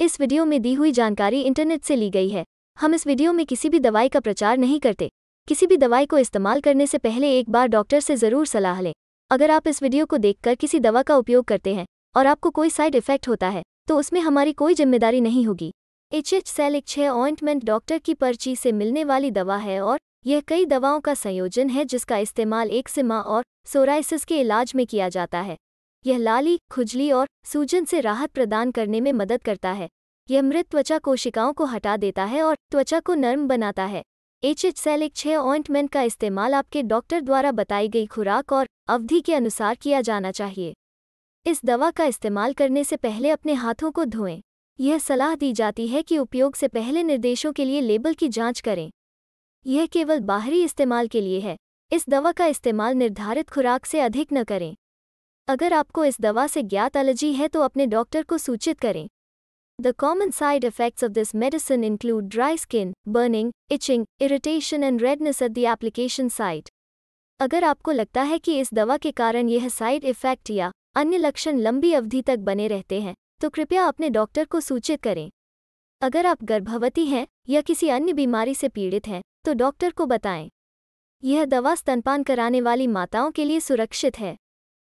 इस वीडियो में दी हुई जानकारी इंटरनेट से ली गई है हम इस वीडियो में किसी भी दवाई का प्रचार नहीं करते किसी भी दवाई को इस्तेमाल करने से पहले एक बार डॉक्टर से ज़रूर सलाह लें अगर आप इस वीडियो को देखकर किसी दवा का उपयोग करते हैं और आपको कोई साइड इफेक्ट होता है तो उसमें हमारी कोई जिम्मेदारी नहीं होगी एच एच सेल एक छः ऑइंटमेंट डॉक्टर की पर्ची से मिलने वाली दवा है और यह कई दवाओं का संयोजन है जिसका इस्तेमाल एक और सोराइसिस के इलाज में किया जाता है यह लाली खुजली और सूजन से राहत प्रदान करने में मदद करता है यह मृत त्वचा कोशिकाओं को हटा देता है और त्वचा को नर्म बनाता है एच एच सेल एक छह ऑइंटमेंट का इस्तेमाल आपके डॉक्टर द्वारा बताई गई खुराक और अवधि के अनुसार किया जाना चाहिए इस दवा का इस्तेमाल करने से पहले अपने हाथों को धोएं यह सलाह दी जाती है कि उपयोग से पहले निर्देशों के लिए लेबल की जांच करें यह केवल बाहरी इस्तेमाल के लिए है इस दवा का इस्तेमाल निर्धारित खुराक से अधिक न करें अगर आपको इस दवा से ज्ञात एलर्जी है तो अपने डॉक्टर को सूचित करें the common side effects of this medicine include dry skin burning itching irritation and redness at the application site अगर आपको लगता है कि इस दवा के कारण यह साइड इफेक्ट या अन्य लक्षण लंबी अवधि तक बने रहते हैं तो कृपया अपने डॉक्टर को सूचित करें अगर आप गर्भवती हैं या किसी अन्य बीमारी से पीड़ित हैं तो डॉक्टर को बताएं यह दवा स्तनपान कराने वाली माताओं के लिए सुरक्षित है